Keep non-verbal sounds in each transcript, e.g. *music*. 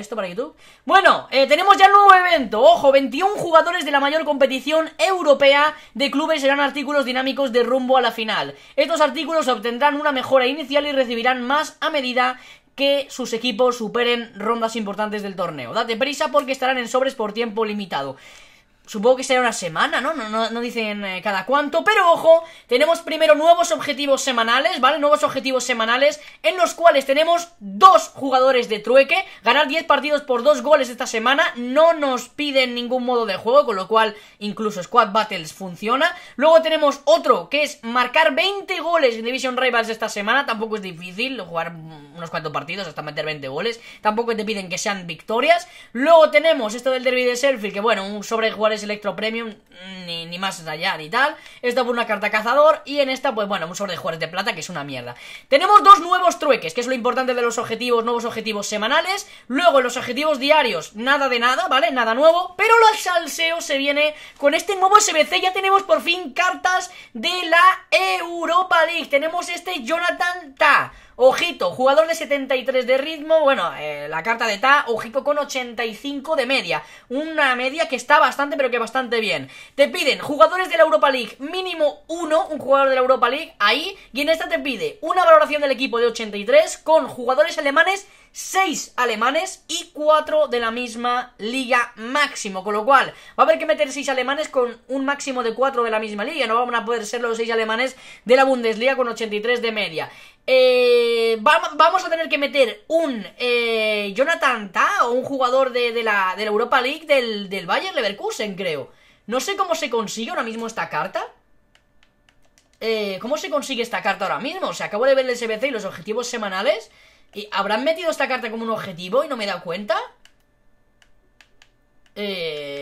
esto para YouTube. Bueno, eh, tenemos ya el nuevo evento. Ojo, 21 jugadores de la mayor competición europea de clubes serán artículos dinámicos de rumbo a la final. Estos artículos obtendrán una mejora inicial y recibirán más a medida que sus equipos superen rondas importantes del torneo. Date prisa porque estarán en sobres por tiempo limitado. Supongo que será una semana, ¿no? No, no, dicen eh, cada cuánto, pero ojo, tenemos primero nuevos objetivos semanales, ¿vale? Nuevos objetivos semanales en los cuales tenemos dos jugadores de trueque, ganar 10 partidos por dos goles esta semana, no nos piden ningún modo de juego, con lo cual incluso Squad Battles funciona. Luego tenemos otro que es marcar 20 goles en Division Rivals esta semana, tampoco es difícil jugar unos cuantos partidos hasta meter 20 goles, tampoco te piden que sean victorias. Luego tenemos esto del derby de Selfie, que bueno, un sobre es pues, Electro Premium, mm, ni, más allá ni tal. Esta por una carta cazador y en esta, pues bueno, un sobre de jugadores de plata que es una mierda. Tenemos dos nuevos trueques, que es lo importante de los objetivos, nuevos objetivos semanales. Luego los objetivos diarios, nada de nada, ¿vale? Nada nuevo. Pero el salseo se viene con este nuevo SBC. Ya tenemos por fin cartas de la Europa League. Tenemos este Jonathan Ta. Ojito, jugador de 73 de ritmo, bueno, eh, la carta de Ta, ojito con 85 de media. Una media que está bastante, pero que bastante bien. Te piden jugadores de la Europa League, mínimo uno, un jugador de la Europa League, ahí. Y en esta te pide una valoración del equipo de 83 con jugadores alemanes 6 alemanes y 4 de la misma liga máximo. Con lo cual, va a haber que meter 6 alemanes con un máximo de 4 de la misma liga. No van a poder ser los 6 alemanes de la Bundesliga con 83 de media. Eh, vamos a tener que meter un eh, Jonathan Ta o un jugador de, la, Europa League del, del Bayern Leverkusen, creo. No sé cómo se consigue ahora mismo esta carta. Eh, ¿Cómo se consigue esta carta ahora mismo? se acabó acabo de ver el SBC y los objetivos semanales. ¿Y ¿Habrán metido esta carta como un objetivo y no me he dado cuenta? Eh,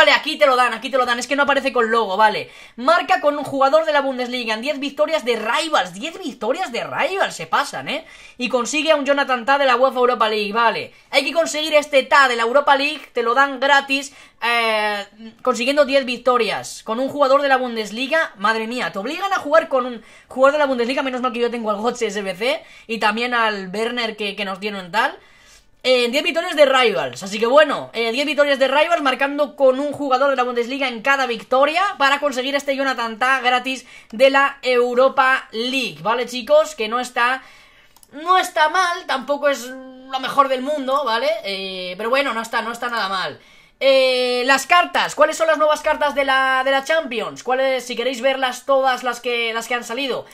vale, aquí te lo dan, aquí te lo dan. Es que no aparece con logo, vale. Marca con un jugador de la Bundesliga. en 10 victorias de Rivals. 10 victorias de Rivals. Se pasan, ¿eh? Y consigue a un Jonathan Ta de la UEFA Europa League, vale. Hay que conseguir este Ta de la Europa League. Te lo dan gratis. Eh, consiguiendo 10 victorias. Con un jugador de la Bundesliga. Madre mía, te obligan a jugar con un jugador de la Bundesliga. Menos mal que yo tengo al Gotze SBC. Y también al Werner que, que nos dieron tal. 10 eh, victorias de Rivals, así que bueno, 10 eh, victorias de Rivals marcando con un jugador de la Bundesliga en cada victoria para conseguir este Jonathan Ta gratis de la Europa League, ¿vale chicos? Que no está, no está mal, tampoco es lo mejor del mundo, ¿vale? Eh, pero bueno, no está, no está nada mal. las cartas, ¿cuáles son las nuevas cartas de la, de la Champions? ¿Cuáles, si queréis verlas todas las que, las que han salido?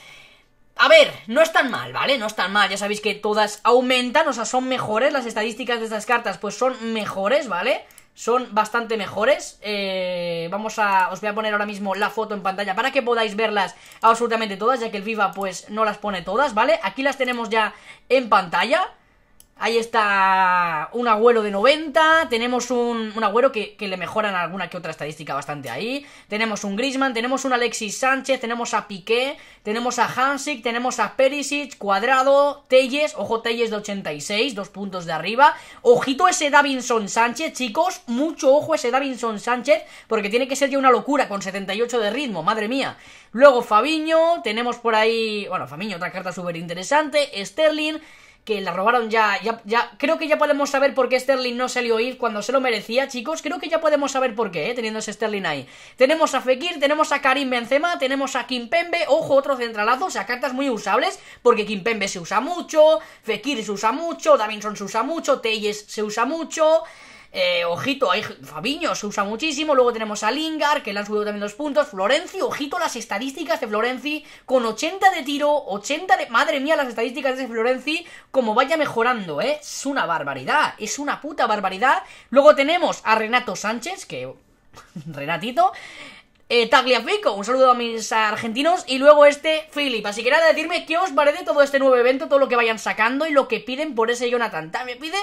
A ver, no están mal, ¿vale? No están mal, ya sabéis que todas aumentan, o sea, son mejores, las estadísticas de estas cartas pues son mejores, ¿vale? Son bastante mejores, eh, vamos a, os voy a poner ahora mismo la foto en pantalla para que podáis verlas absolutamente todas, ya que el Viva pues no las pone todas, ¿vale? Aquí las tenemos ya en pantalla, Ahí está un agüero de 90. Tenemos un, un agüero que, le mejoran alguna que otra estadística bastante ahí. Tenemos un Grisman, tenemos un Alexis Sánchez, tenemos a Piqué, tenemos a Hansik, tenemos a Perisic, Cuadrado, Telles. Ojo, Telles de 86, dos puntos de arriba. Ojito ese Davinson Sánchez, chicos. Mucho ojo ese Davinson Sánchez, porque tiene que ser ya una locura con 78 de ritmo, madre mía. Luego Fabiño, tenemos por ahí. Bueno, Fabiño, otra carta súper interesante. Sterling que la robaron ya, ya, ya, creo que ya podemos saber por qué Sterling no salió ir cuando se lo merecía, chicos, creo que ya podemos saber por qué, ¿eh? teniendo a Sterling ahí. Tenemos a Fekir, tenemos a Karim Benzema, tenemos a Kimpembe, ojo, otro centralazo, o sea, cartas muy usables, porque Kimpembe se usa mucho, Fekir se usa mucho, Davinson se usa mucho, Telles se usa mucho... Eh, ojito, ahí Fabiño se usa muchísimo. Luego tenemos a Lingard, que le han subido también dos puntos. Florencio ojito las estadísticas de Florenzi, con 80 de tiro, 80 de. Madre mía, las estadísticas de Florenzi, como vaya mejorando, ¿eh? Es una barbaridad, es una puta barbaridad. Luego tenemos a Renato Sánchez, que. *laughs* Renatito. Eh, Tagliafico, un saludo a mis argentinos y luego este Philip. Así que nada, decirme qué os parece todo este nuevo evento, todo lo que vayan sacando y lo que piden por ese Jonathan. También pide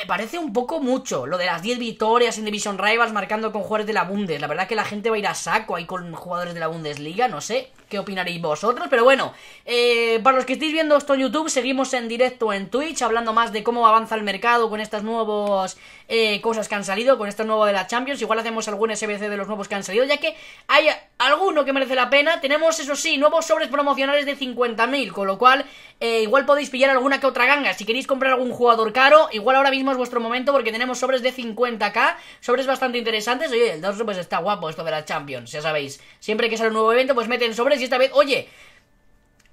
me parece un poco mucho lo de las 10 victorias en Division Rivals marcando con jugadores de la Bundes. La verdad que la gente va a ir a saco ahí con jugadores de la Bundesliga, no sé qué opinaréis vosotros, pero bueno, eh, para los que estéis viendo esto en YouTube, seguimos en directo en Twitch, hablando más de cómo avanza el mercado con estas nuevas eh, cosas que han salido, con esta nuevo de la Champions, igual hacemos algún SBC de los nuevos que han salido, ya que hay alguno que merece la pena, tenemos eso sí, nuevos sobres promocionales de 50.000, con lo cual eh, igual podéis pillar alguna que otra ganga, si queréis comprar algún jugador caro, igual ahora mismo vuestro momento porque tenemos sobres de 50k, sobres bastante interesantes. Oye, el dorso pues está guapo esto de la Champions, ya sabéis. Siempre que sale un nuevo evento pues meten sobres y esta vez, oye,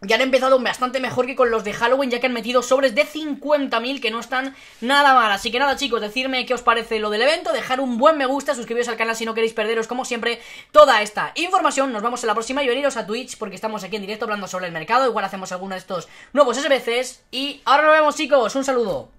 ya han empezado bastante mejor que con los de Halloween, ya que han metido sobres de 50.000 que no están nada mal. Así que nada, chicos, decirme qué os parece lo del evento, dejar un buen me gusta, suscribiros al canal si no queréis perderos, como siempre, toda esta información. Nos vemos en la próxima y veniros a Twitch porque estamos aquí en directo hablando sobre el mercado. Igual hacemos alguno de estos nuevos SBCs. Y ahora nos vemos, chicos. Un saludo.